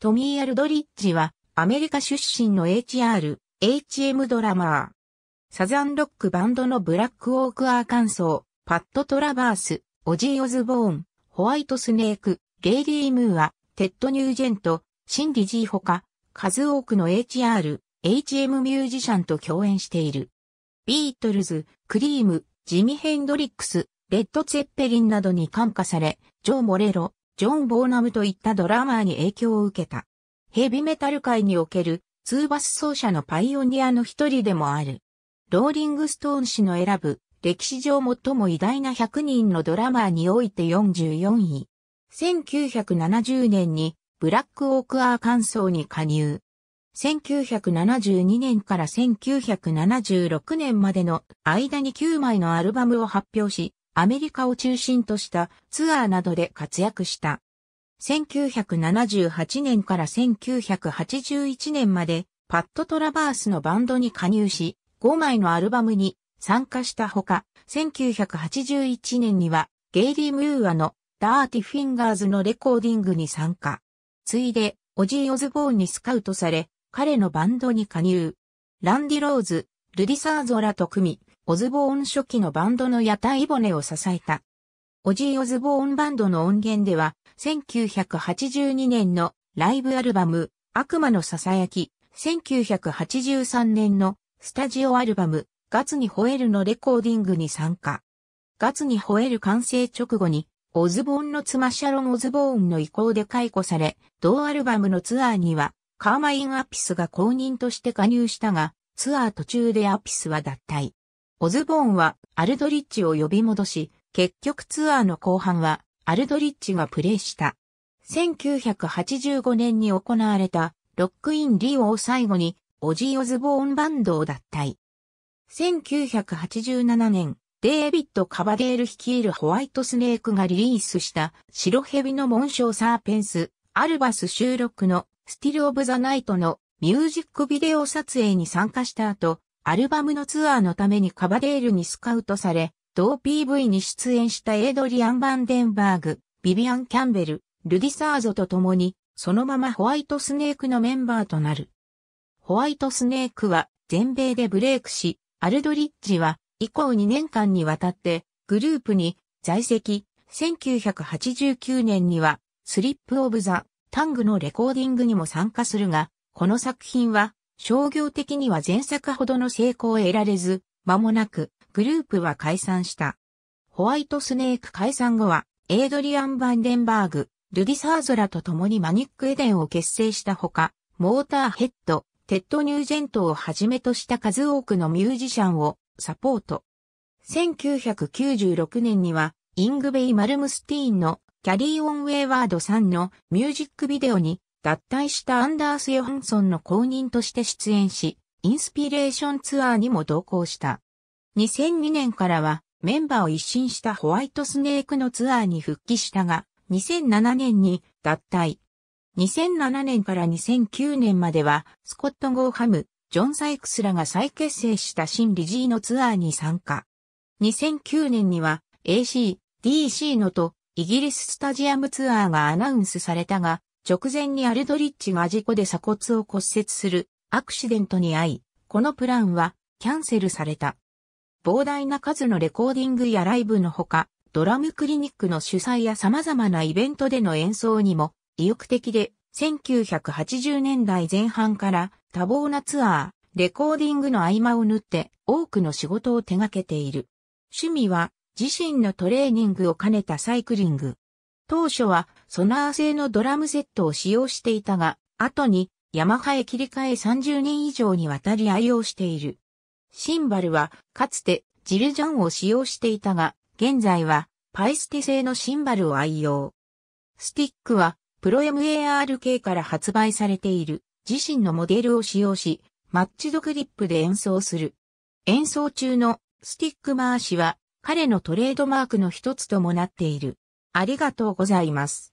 トミー・アルドリッジは、アメリカ出身の HR、HM ドラマー。サザンロックバンドのブラック・オーク・アーカンソー、パッド・トラバース、オジー・オズボーン、ホワイト・スネーク、ゲイリー・ムーア、テッド・ニュージェント、シンディ・ジーほか、数多くの HR、HM ミュージシャンと共演している。ビートルズ、クリーム、ジミ・ヘンドリックス、レッド・ツェッペリンなどに感化され、ジョー・モレロ、ジョン・ボーナムといったドラマーに影響を受けた。ヘビメタル界におけるツーバス奏者のパイオニアの一人でもある。ローリングストーン氏の選ぶ歴史上最も偉大な100人のドラマーにおいて44位。1970年にブラックオークアーカンソーに加入。1972年から1976年までの間に9枚のアルバムを発表し、アメリカを中心としたツアーなどで活躍した。1978年から1981年までパッド・トラバースのバンドに加入し、5枚のアルバムに参加したほか、1981年にはゲイリー・ムーアのダーティ・フィンガーズのレコーディングに参加。ついで、オジー・オズボーンにスカウトされ、彼のバンドに加入。ランディ・ローズ、ルディサーゾラと組み、オズボーン初期のバンドの屋台骨を支えた。オジー・オズボーンバンドの音源では、1982年のライブアルバム、悪魔のささやき、1983年のスタジオアルバム、ガツに吠えるのレコーディングに参加。ガツに吠える完成直後に、オズボーンの妻シャロン・オズボーンの意向で解雇され、同アルバムのツアーには、カーマイン・アピスが公認として加入したが、ツアー途中でアピスは脱退。オズボーンはアルドリッチを呼び戻し、結局ツアーの後半はアルドリッチがプレーした。1985年に行われたロックインリオを最後にオジー・オズボーンバンドを脱退。1987年、デイビッド・カバデール率いるホワイトスネークがリリースした白蛇の紋章サーペンス、アルバス収録のスティル・オブ・ザ・ナイトのミュージックビデオ撮影に参加した後、アルバムのツアーのためにカバデールにスカウトされ、同 PV に出演したエイドリアン・バンデンバーグ、ビビアン・キャンベル、ルディサーゾと共に、そのままホワイトスネークのメンバーとなる。ホワイトスネークは全米でブレイクし、アルドリッジは以降2年間にわたってグループに在籍、1989年にはスリップオブザ・タングのレコーディングにも参加するが、この作品は商業的には前作ほどの成功を得られず、間もなくグループは解散した。ホワイトスネーク解散後は、エイドリアン・バンデンバーグ、ルディサーゾラと共にマニック・エデンを結成したほか、モーターヘッド、テッド・ニュージェントをはじめとした数多くのミュージシャンをサポート。1996年には、イングベイ・マルムスティーンのキャリー・オン・ウェイワードさんのミュージックビデオに脱退したアンダース・ヨハンソンの後任として出演し、インスピレーションツアーにも同行した。2002年からはメンバーを一新したホワイトスネークのツアーに復帰したが、2007年に脱退。2007年から2009年までは、スコット・ゴーハム、ジョン・サイクスらが再結成した新ジーのツアーに参加。2009年には AC、DC のとイギリススタジアムツアーがアナウンスされたが、直前にアルドリッチが事故で鎖骨を骨折するアクシデントに遭い、このプランはキャンセルされた。膨大な数のレコーディングやライブのほか、ドラムクリニックの主催や様々なイベントでの演奏にも意欲的で、1980年代前半から多忙なツアー、レコーディングの合間を縫って多くの仕事を手掛けている。趣味は自身のトレーニングを兼ねたサイクリング。当初はソナー製のドラムセットを使用していたが、後にヤマハへ切り替え30年以上にわたり愛用している。シンバルはかつてジルジャンを使用していたが、現在はパイステ製のシンバルを愛用。スティックはプロ MARK から発売されている自身のモデルを使用し、マッチドクリップで演奏する。演奏中のスティック回しは彼のトレードマークの一つともなっている。ありがとうございます。